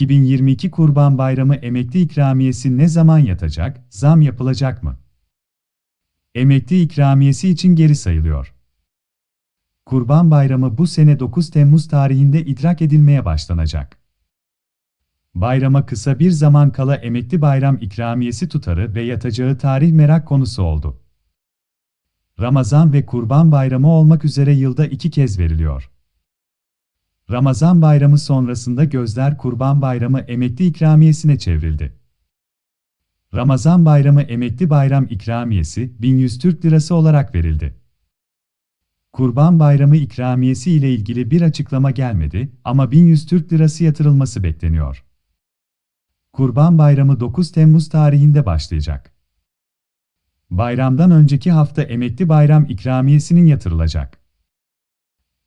2022 Kurban Bayramı emekli ikramiyesi ne zaman yatacak, zam yapılacak mı? Emekli ikramiyesi için geri sayılıyor. Kurban Bayramı bu sene 9 Temmuz tarihinde idrak edilmeye başlanacak. Bayrama kısa bir zaman kala emekli bayram ikramiyesi tutarı ve yatacağı tarih merak konusu oldu. Ramazan ve Kurban Bayramı olmak üzere yılda iki kez veriliyor. Ramazan bayramı sonrasında gözler Kurban Bayramı emekli ikramiyesine çevrildi. Ramazan Bayramı emekli bayram ikramiyesi 1100 Türk Lirası olarak verildi. Kurban Bayramı ikramiyesi ile ilgili bir açıklama gelmedi ama 1100 Türk Lirası yatırılması bekleniyor. Kurban Bayramı 9 Temmuz tarihinde başlayacak. Bayramdan önceki hafta emekli bayram ikramiyesinin yatırılacak.